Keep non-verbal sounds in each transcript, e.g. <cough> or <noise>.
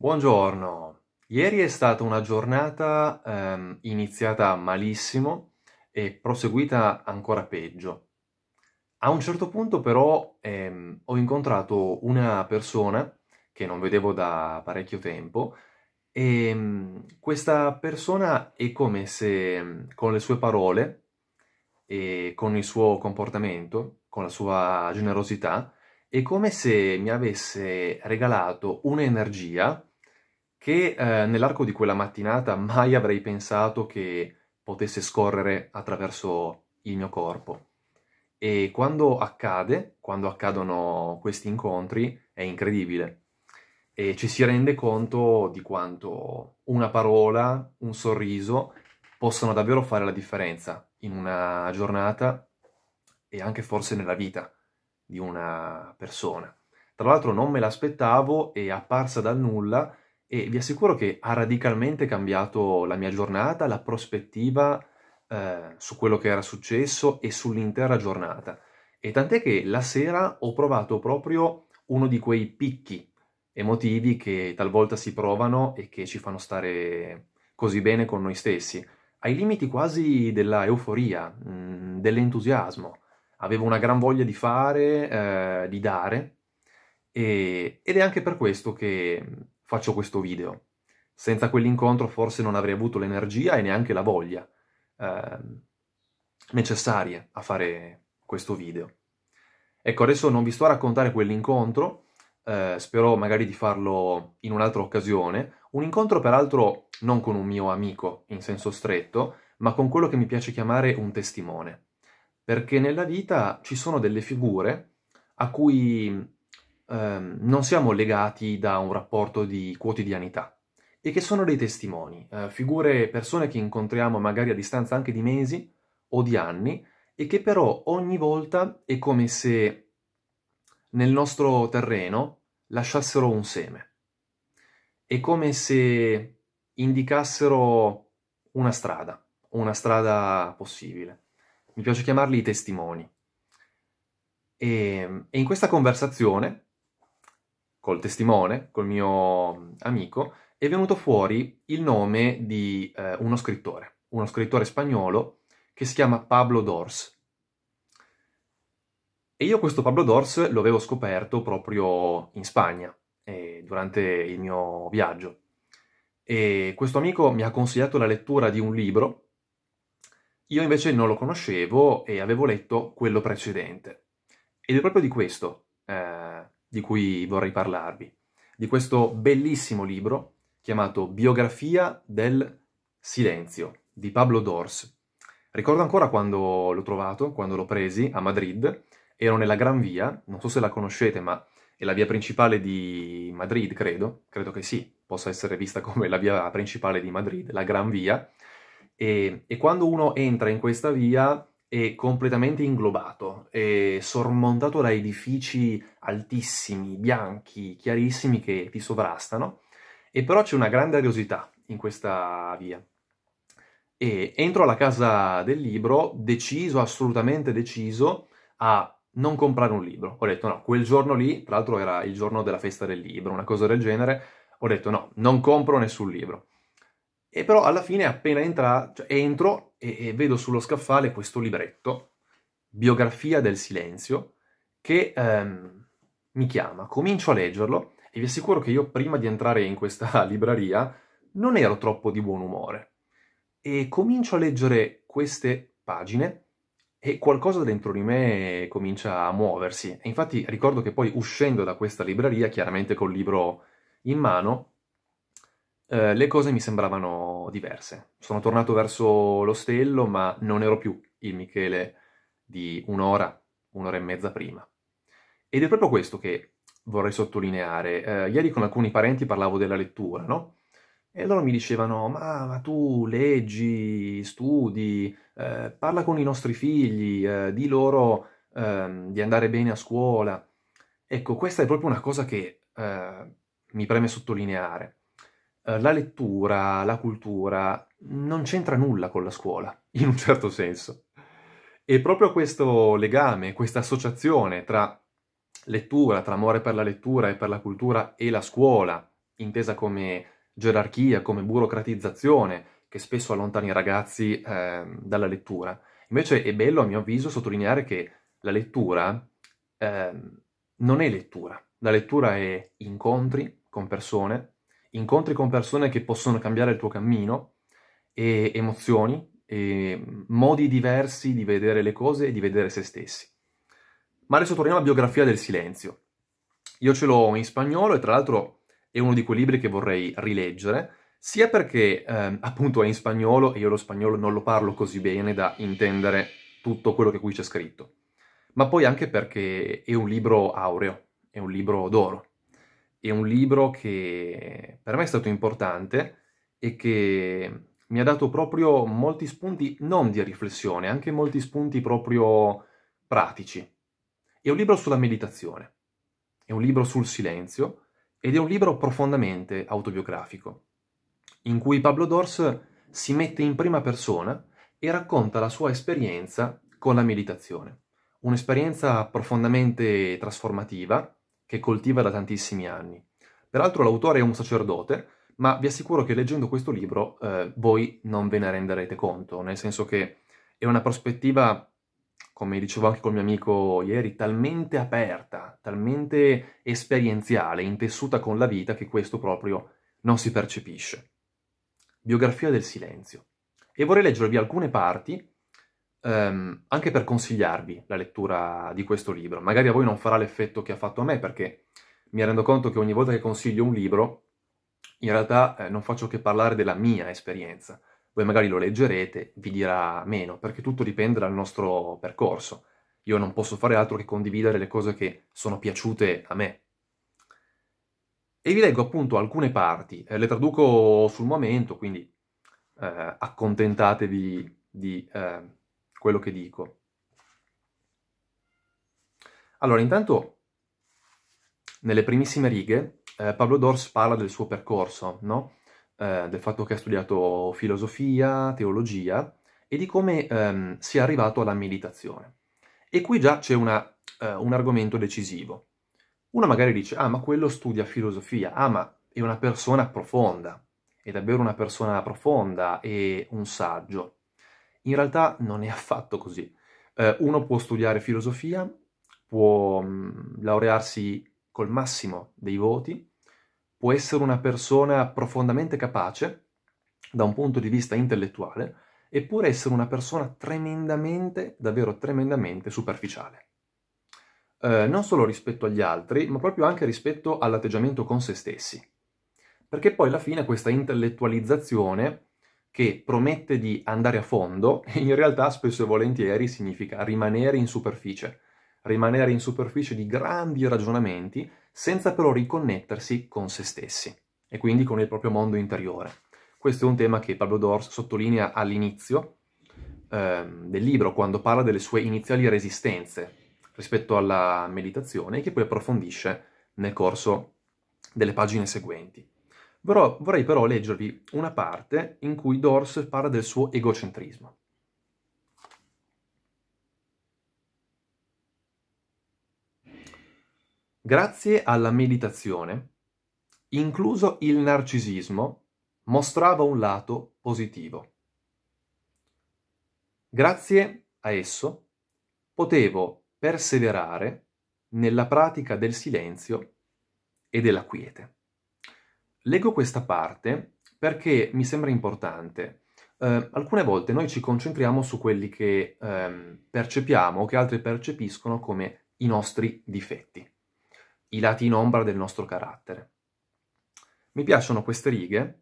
Buongiorno, ieri è stata una giornata ehm, iniziata malissimo e proseguita ancora peggio. A un certo punto però ehm, ho incontrato una persona che non vedevo da parecchio tempo e ehm, questa persona è come se ehm, con le sue parole e con il suo comportamento, con la sua generosità, è come se mi avesse regalato un'energia che eh, nell'arco di quella mattinata mai avrei pensato che potesse scorrere attraverso il mio corpo. E quando accade, quando accadono questi incontri, è incredibile. E ci si rende conto di quanto una parola, un sorriso possono davvero fare la differenza in una giornata e anche forse nella vita di una persona. Tra l'altro non me l'aspettavo e apparsa dal nulla e vi assicuro che ha radicalmente cambiato la mia giornata, la prospettiva eh, su quello che era successo e sull'intera giornata. E tant'è che la sera ho provato proprio uno di quei picchi emotivi che talvolta si provano e che ci fanno stare così bene con noi stessi, ai limiti quasi della euforia, mm, dell'entusiasmo. Avevo una gran voglia di fare, eh, di dare, e, ed è anche per questo che faccio questo video. Senza quell'incontro forse non avrei avuto l'energia e neanche la voglia eh, necessarie a fare questo video. Ecco, adesso non vi sto a raccontare quell'incontro, eh, spero magari di farlo in un'altra occasione, un incontro peraltro non con un mio amico in senso stretto, ma con quello che mi piace chiamare un testimone. Perché nella vita ci sono delle figure a cui ehm, non siamo legati da un rapporto di quotidianità e che sono dei testimoni, eh, figure, persone che incontriamo magari a distanza anche di mesi o di anni e che però ogni volta è come se nel nostro terreno lasciassero un seme, è come se indicassero una strada, una strada possibile. Mi piace chiamarli testimoni. E, ehm, e in questa conversazione col testimone, col mio amico, è venuto fuori il nome di eh, uno scrittore, uno scrittore spagnolo che si chiama Pablo Dors. E io questo Pablo Dors lo avevo scoperto proprio in Spagna, eh, durante il mio viaggio. E questo amico mi ha consigliato la lettura di un libro, io invece non lo conoscevo e avevo letto quello precedente. Ed è proprio di questo eh, di cui vorrei parlarvi, di questo bellissimo libro chiamato Biografia del Silenzio di Pablo Dors. Ricordo ancora quando l'ho trovato, quando l'ho presi a Madrid, ero nella Gran Via, non so se la conoscete, ma è la via principale di Madrid, credo, credo che sì, possa essere vista come la via principale di Madrid, la Gran Via, e, e quando uno entra in questa via è completamente inglobato, è sormontato da edifici altissimi, bianchi, chiarissimi che ti sovrastano, e però c'è una grande ariosità in questa via. E entro alla casa del libro deciso, assolutamente deciso, a non comprare un libro. Ho detto no, quel giorno lì, tra l'altro era il giorno della festa del libro, una cosa del genere, ho detto no, non compro nessun libro. E però alla fine appena entra, cioè, entro e, e vedo sullo scaffale questo libretto, Biografia del silenzio, che ehm, mi chiama. Comincio a leggerlo e vi assicuro che io prima di entrare in questa <laughs> libreria non ero troppo di buon umore. E comincio a leggere queste pagine e qualcosa dentro di me comincia a muoversi. E infatti ricordo che poi uscendo da questa libreria, chiaramente col libro in mano, eh, le cose mi sembravano diverse. Sono tornato verso l'ostello, ma non ero più il Michele di un'ora, un'ora e mezza prima. Ed è proprio questo che vorrei sottolineare. Eh, ieri con alcuni parenti parlavo della lettura, no? E loro mi dicevano, ma, ma tu leggi, studi, eh, parla con i nostri figli, eh, di loro ehm, di andare bene a scuola. Ecco, questa è proprio una cosa che eh, mi preme sottolineare. Eh, la lettura, la cultura, non c'entra nulla con la scuola, <laughs> in un certo senso. E proprio questo legame, questa associazione tra lettura, tra amore per la lettura e per la cultura e la scuola, intesa come gerarchia, come burocratizzazione, che spesso allontana i ragazzi eh, dalla lettura. Invece è bello, a mio avviso, sottolineare che la lettura eh, non è lettura. La lettura è incontri con persone, incontri con persone che possono cambiare il tuo cammino e emozioni e modi diversi di vedere le cose e di vedere se stessi. Ma adesso torniamo alla biografia del silenzio. Io ce l'ho in spagnolo e tra l'altro è uno di quei libri che vorrei rileggere, sia perché eh, appunto è in spagnolo e io lo spagnolo non lo parlo così bene da intendere tutto quello che qui c'è scritto, ma poi anche perché è un libro aureo, è un libro d'oro è un libro che per me è stato importante e che mi ha dato proprio molti spunti, non di riflessione, anche molti spunti proprio pratici. È un libro sulla meditazione, è un libro sul silenzio ed è un libro profondamente autobiografico, in cui Pablo Dors si mette in prima persona e racconta la sua esperienza con la meditazione. Un'esperienza profondamente trasformativa che coltiva da tantissimi anni. Peraltro l'autore è un sacerdote, ma vi assicuro che leggendo questo libro eh, voi non ve ne renderete conto, nel senso che è una prospettiva, come dicevo anche col mio amico ieri, talmente aperta, talmente esperienziale, intessuta con la vita, che questo proprio non si percepisce. Biografia del silenzio. E vorrei leggervi alcune parti ehm, anche per consigliarvi la lettura di questo libro. Magari a voi non farà l'effetto che ha fatto a me, perché mi rendo conto che ogni volta che consiglio un libro, in realtà eh, non faccio che parlare della mia esperienza. Voi magari lo leggerete, vi dirà meno, perché tutto dipende dal nostro percorso. Io non posso fare altro che condividere le cose che sono piaciute a me. E vi leggo appunto alcune parti, eh, le traduco sul momento, quindi eh, accontentatevi di ehm, quello che dico. Allora, intanto, nelle primissime righe, eh, Pablo Dors parla del suo percorso, no? eh, del fatto che ha studiato filosofia, teologia e di come ehm, sia arrivato alla meditazione. E qui già c'è una, eh, un argomento decisivo. Uno magari dice, ah, ma quello studia filosofia, ah, ma è una persona profonda, è davvero una persona profonda e un saggio. In realtà non è affatto così. Eh, uno può studiare filosofia, può mh, mm, laurearsi col massimo dei voti, può essere una persona profondamente capace da un punto di vista intellettuale, eppure essere una persona tremendamente, davvero tremendamente superficiale. Eh, non solo rispetto agli altri, ma proprio anche rispetto all'atteggiamento con se stessi. Perché poi alla fine questa intellettualizzazione che promette di andare a fondo e <laughs> in realtà spesso e volentieri significa rimanere in superficie, rimanere in superficie di grandi ragionamenti senza però riconnettersi con se stessi e quindi con il proprio mondo interiore. Questo è un tema che Pablo Dors sottolinea all'inizio eh, del libro quando parla delle sue iniziali resistenze rispetto alla meditazione e che poi approfondisce nel corso delle pagine seguenti. Vorrò, vorrei però leggervi una parte in cui Dors parla del suo egocentrismo. Grazie alla meditazione, incluso il narcisismo, mostrava un lato positivo. Grazie a esso potevo perseverare nella pratica del silenzio e della quiete. Leggo questa parte perché mi sembra importante. Eh, alcune volte noi ci concentriamo su quelli che ehm, percepiamo o che altri percepiscono come i nostri difetti, i lati in ombra del nostro carattere. Mi piacciono queste righe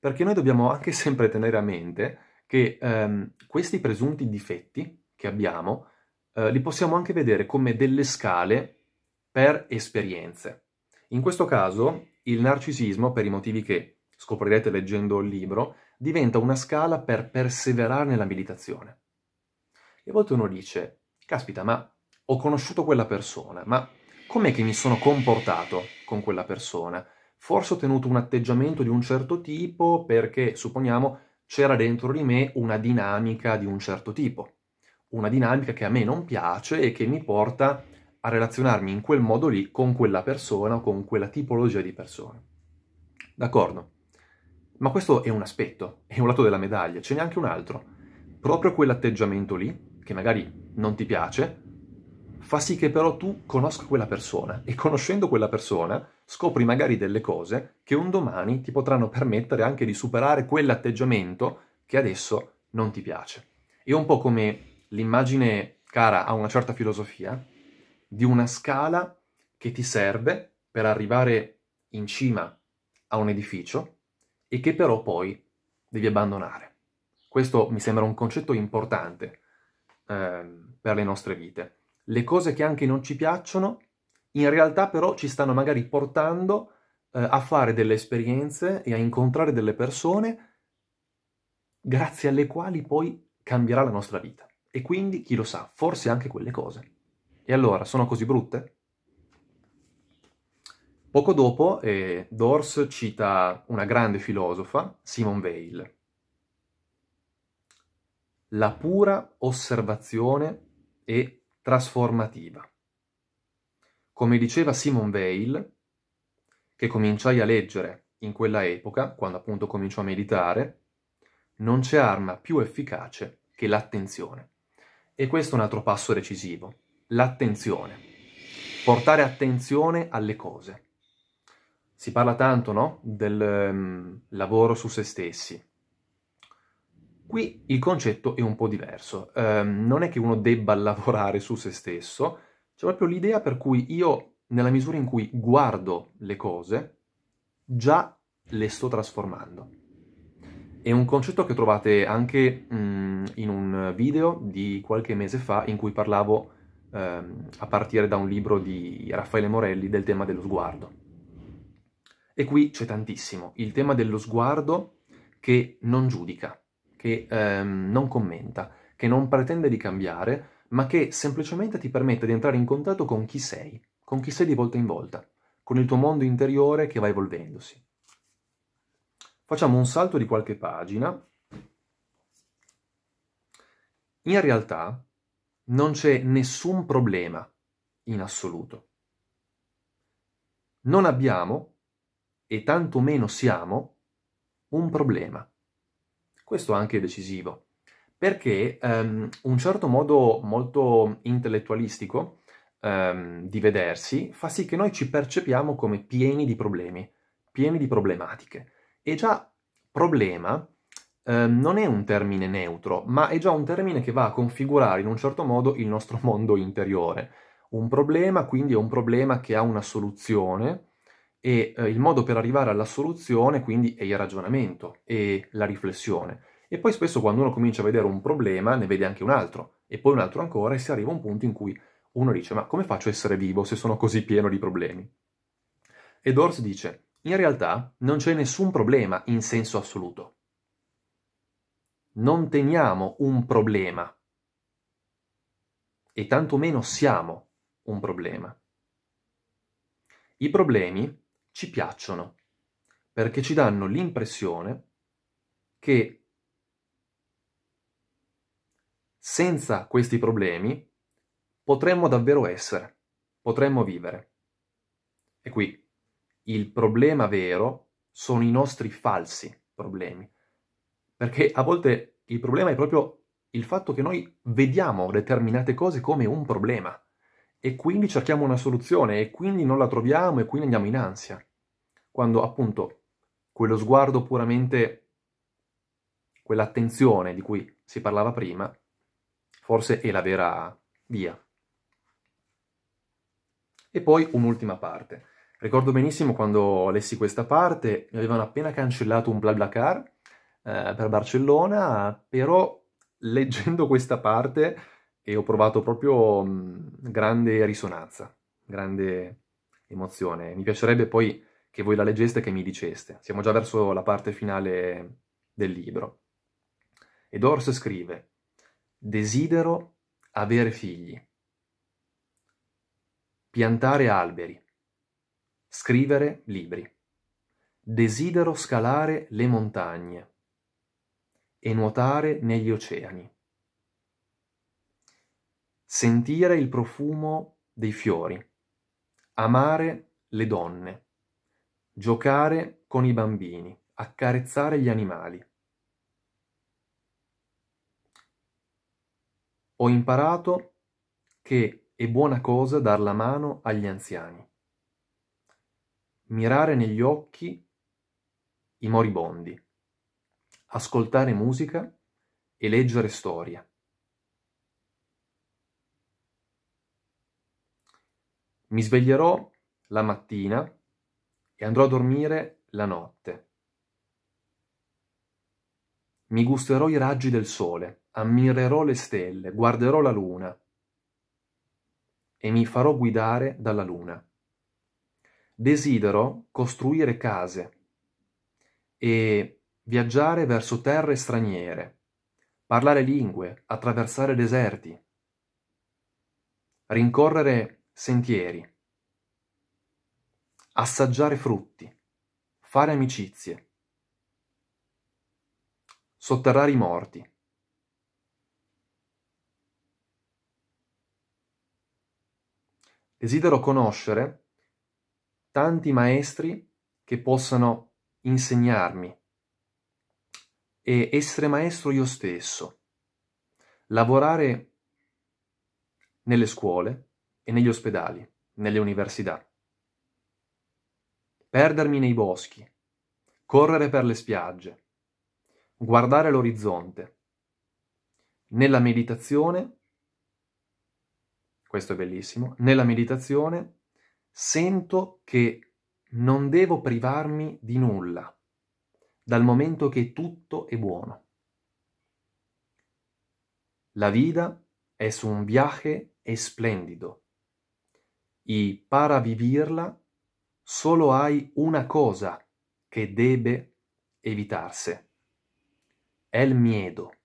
perché noi dobbiamo anche <laughs> sempre tenere a mente che ehm, questi presunti difetti che abbiamo eh, li possiamo anche vedere come delle scale per esperienze. In questo caso il narcisismo, per i motivi che scoprirete leggendo il libro, diventa una scala per perseverare nella meditazione. E a volte uno dice, caspita, ma ho conosciuto quella persona, ma com'è che mi sono comportato con quella persona? Forse ho tenuto un atteggiamento di un certo tipo perché, supponiamo, c'era dentro di me una dinamica di un certo tipo, una dinamica che a me non piace e che mi porta a a relazionarmi in quel modo lì con quella persona o con quella tipologia di persona. D'accordo? Ma questo è un aspetto, è un lato della medaglia, ce n'è anche un altro. Proprio quell'atteggiamento lì, che magari non ti piace, fa sì che però tu conosca quella persona e conoscendo quella persona scopri magari delle cose che un domani ti potranno permettere anche di superare quell'atteggiamento che adesso non ti piace. È un po' come l'immagine cara a una certa filosofia, di una scala che ti serve per arrivare in cima a un edificio e che però poi devi abbandonare. Questo mi sembra un concetto importante eh, per le nostre vite. Le cose che anche non ci piacciono, in realtà però ci stanno magari portando eh, a fare delle esperienze e a incontrare delle persone grazie alle quali poi cambierà la nostra vita. E quindi, chi lo sa, forse anche quelle cose e allora, sono così brutte? Poco dopo, eh, Dors cita una grande filosofa, Simone Weil. La pura osservazione è trasformativa. Come diceva Simone Weil, che cominciai a leggere in quella epoca, quando appunto cominciò a meditare, non c'è arma più efficace che l'attenzione. E questo è un altro passo decisivo l'attenzione. Portare attenzione alle cose. Si parla tanto, no? Del um, lavoro su se stessi. Qui il concetto è un po' diverso. Um, non è che uno debba <laughs> lavorare su se stesso, c'è proprio l'idea per cui io, nella misura in cui guardo le cose, già le sto trasformando. È un concetto che trovate anche mm, in un video di qualche mese fa in cui parlavo ehm, a partire da un libro di Raffaele Morelli del tema dello sguardo. E qui c'è tantissimo, il tema dello sguardo che non giudica, che ehm, non commenta, che non pretende di cambiare, ma che semplicemente ti permette di entrare in contatto con chi sei, con chi sei di volta in volta, con il tuo mondo interiore che va evolvendosi. Facciamo un salto di qualche pagina. In realtà, non c'è nessun problema in assoluto. Non abbiamo, e tantomeno siamo, un problema. Questo anche è decisivo, perché um, un certo modo molto intellettualistico um, di vedersi fa sì che noi ci percepiamo come pieni di problemi, pieni di problematiche. E già problema Ehm, non è un termine neutro, ma è già un termine che va a configurare in un certo modo il nostro <laughs> mondo interiore. Un problema quindi è un problema che ha una soluzione e eh, il modo per arrivare alla soluzione quindi è il ragionamento e la riflessione. E poi spesso quando uno comincia a vedere un problema ne vede anche un altro e poi un altro ancora e si arriva a un punto in cui uno dice ma come faccio a essere vivo se sono così pieno di problemi? E Dors dice in realtà non c'è nessun problema in senso assoluto non teniamo un problema e tantomeno siamo un problema. I problemi ci piacciono perché ci danno l'impressione che senza questi problemi potremmo davvero essere, potremmo vivere. E qui il problema vero sono i nostri falsi problemi, perché a volte il problema è proprio il fatto che noi vediamo determinate cose come un problema e quindi cerchiamo una soluzione e quindi non la troviamo e quindi andiamo in ansia. Quando appunto quello sguardo puramente, quell'attenzione di cui si parlava prima, forse è la vera via. E poi un'ultima parte. Ricordo benissimo quando lessi questa parte, mi avevano appena cancellato un bla bla car eh, per Barcellona, però leggendo questa parte e eh, ho provato proprio mm, grande risonanza, grande emozione. Mi piacerebbe poi che voi la leggeste e che mi diceste. Siamo già verso la parte finale del libro. Ed Ors scrive, desidero avere figli, piantare alberi, scrivere libri, desidero scalare le montagne, e nuotare negli oceani. Sentire il profumo dei fiori, amare le donne, giocare con i bambini, accarezzare gli animali. Ho imparato che è buona cosa dar la mano agli anziani, mirare negli occhi i moribondi ascoltare musica e leggere storia. Mi sveglierò la mattina e andrò a dormire la notte. Mi gusterò i raggi del sole, ammirerò le stelle, guarderò la luna e mi farò guidare dalla luna. Desidero costruire case e viaggiare verso terre straniere, parlare lingue, attraversare deserti, rincorrere sentieri, assaggiare frutti, fare amicizie, sotterrare i morti. Desidero conoscere tanti maestri che possano insegnarmi e essere maestro io stesso, lavorare nelle scuole e negli ospedali, nelle università, perdermi nei boschi, correre per le spiagge, guardare l'orizzonte, nella meditazione, questo è bellissimo, nella meditazione sento che non devo privarmi di nulla dal momento che tutto è buono. La vita è un viaje espléndido E per vivirla solo hay una cosa que debe evitarse, il miedo.